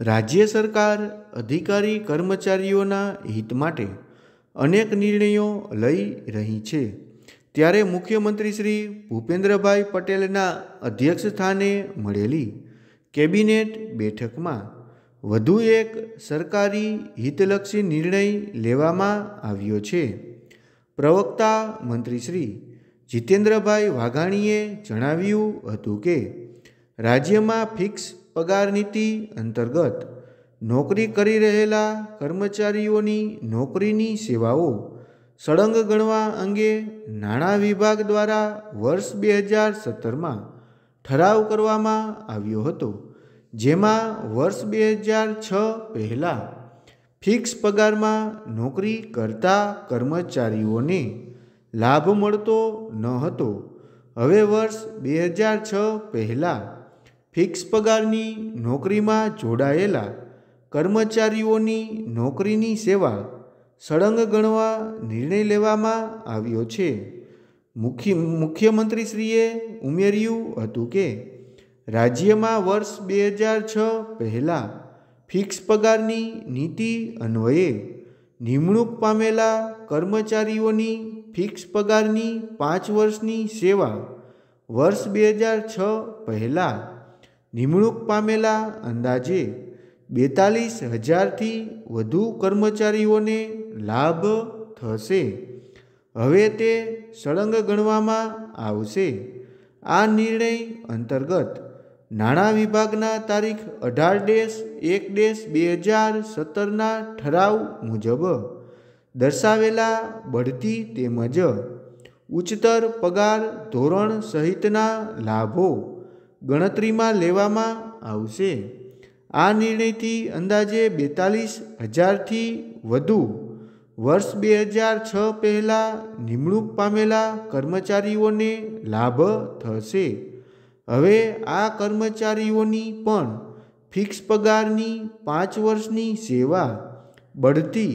રાજ્ય સરકાર અધિકારી કર્મચારીઓના હિત માટે અનેક નિર્ણયો લઈ રહી છે ત્યારે મુખ્યમંત્રી શ્રી ભૂપેન્દ્રભાઈ પટેલના અધ્યક્ષ સ્થાને મળેલી કેબિનેટ બેઠકમાં વધુ એક સરકારી હિતલક્ષી નિર્ણય લેવામાં આવ્યો છે પ્રવક્તા મંત્રી શ્રી જીતેન્દ્રભાઈ વાઘાણીએ જણાવ્યું હતું કે રાજ્યમાં ફિક્સ પગાર નીતિ અંતર્ગત નોકરી કરી રહેલા કર્મચારીઓની નોકરીની સેવાઓ સળંગ ગણવા અંગે નાણાં વિભાગ દ્વારા વર્ષ બે હજાર સત્તરમાં ઠરાવ કરવામાં આવ્યો હતો જેમાં વર્ષ બે હજાર છ પહેલાં ફિક્સ પગારમાં નોકરી કરતા કર્મચારીઓને લાભ મળતો ન હતો હવે વર્ષ બે હજાર છ પહેલાં ફિક્સ પગારની નોકરીમાં જોડાયેલા કર્મચારીઓની નોકરીની સેવા સળંગ ગણવા નિર્ણય લેવામાં આવ્યો છે મુખ્ય મુખ્યમંત્રીશ્રીએ ઉમેર્યું હતું કે રાજ્યમાં વર્ષ બે હજાર છ પહેલાં ફિક્સ પગારની નીતિ અન્વયે નિમણૂક પામેલા કર્મચારીઓની ફિક્સ પગારની પાંચ વર્ષની સેવા વર્ષ બે હજાર છ પહેલાં નિમણૂક પામેલા અંદાજે બેતાલીસ હજારથી વધુ કર્મચારીઓને લાભ થશે હવે તે સળંગ ગણવામાં આવશે આ નિર્ણય અંતર્ગત નાણાં વિભાગના તારીખ અઢાર ડેશ એક ડેશ બે હજાર સત્તરના ઠરાવ મુજબ દર્શાવેલા બઢતી તેમજ ઉચ્ચતર પગાર ધોરણ સહિતના લાભો ગણતરીમાં લેવામાં આવશે આ નિર્ણયથી અંદાજે બેતાલીસ હજારથી વધુ વર્ષ બે હજાર છ પહેલાં નિમણૂક પામેલા કર્મચારીઓને લાભ થશે હવે આ કર્મચારીઓની પણ ફિક્સ પગારની પાંચ વર્ષની સેવા બઢતી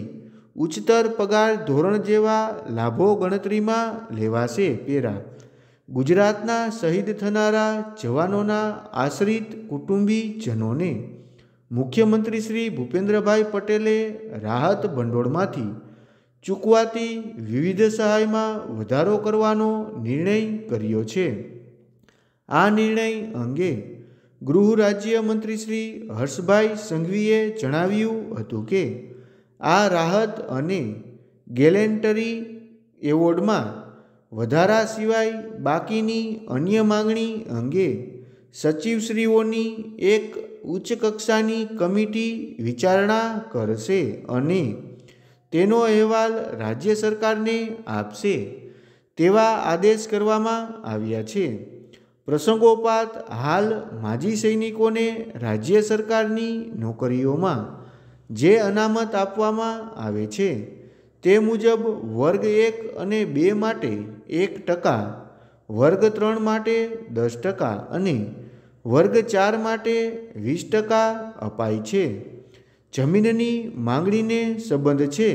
ઉચ્ચતર પગાર ધોરણ જેવા લાભો ગણતરીમાં લેવાશે પેરા ગુજરાતના શહીદ થનારા જવાનોના આશ્રિત કુટુંબીજનોને મુખ્યમંત્રી શ્રી ભૂપેન્દ્રભાઈ પટેલે રાહત ભંડોળમાંથી ચૂકવાતી વિવિધ સહાયમાં વધારો કરવાનો નિર્ણય કર્યો છે આ નિર્ણય અંગે ગૃહ રાજ્યમંત્રી શ્રી હર્ષભાઈ સંઘવીએ જણાવ્યું હતું કે આ રાહત અને ગેલેન્ટરી એવોર્ડમાં વધારા સિવાય બાકીની અન્ય માંગણી અંગે સચિવશ્રીઓની એક ઉચ્ચ કક્ષાની કમિટી વિચારણા કરશે અને તેનો અહેવાલ રાજ્ય સરકારને આપશે તેવા આદેશ કરવામાં આવ્યા છે પ્રસંગોપાત હાલ માજી સૈનિકોને રાજ્ય સરકારની નોકરીઓમાં જે અનામત આપવામાં આવે છે તે મુજબ વર્ગ એક અને બે માટે એક ટકા વર્ગ ત્રણ માટે દસ ટકા અને વર્ગ ચાર માટે વીસ ટકા અપાય છે જમીનની માંગણીને સંબંધ છે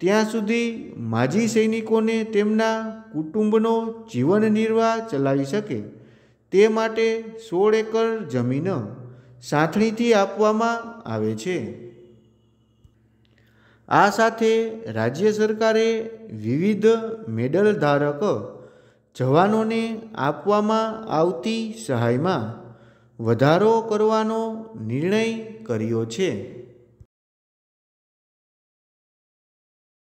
ત્યાં સુધી માજી સૈનિકોને તેમના કુટુંબનો જીવન નિર્વાહ ચલાવી શકે તે માટે સોળ એકર જમીન સાંથણીથી આપવામાં આવે છે આ સાથે રાજ્ય સરકારે વિવિધ મેડલ ધારક જવાનોને આપવામાં આવતી સહાયમાં વધારો કરવાનો નિર્ણય કર્યો છે